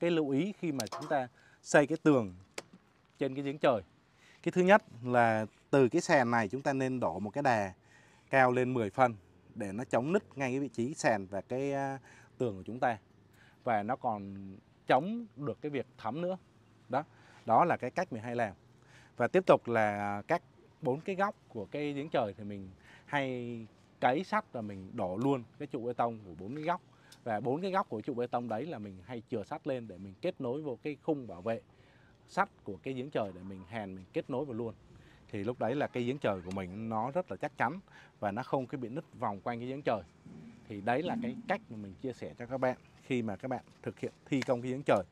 cái lưu ý khi mà chúng ta xây cái tường trên cái giếng trời cái thứ nhất là từ cái sàn này chúng ta nên đổ một cái đà cao lên 10 phân để nó chống nứt ngay cái vị trí sàn và cái à, tường của chúng ta và nó còn chống được cái việc thấm nữa đó đó là cái cách mình hay làm và tiếp tục là các bốn cái góc của cái giếng trời thì mình hay cấy sắt và mình đổ luôn cái trụ bê tông của bốn cái góc và bốn cái góc của trụ bê tông đấy là mình hay chừa sắt lên để mình kết nối vô cái khung bảo vệ sắt của cái giếng trời để mình hèn mình kết nối vào luôn thì lúc đấy là cái giếng trời của mình nó rất là chắc chắn và nó không cái bị nứt vòng quanh cái giếng trời thì đấy là cái cách mà mình chia sẻ cho các bạn khi mà các bạn thực hiện thi công cái giếng trời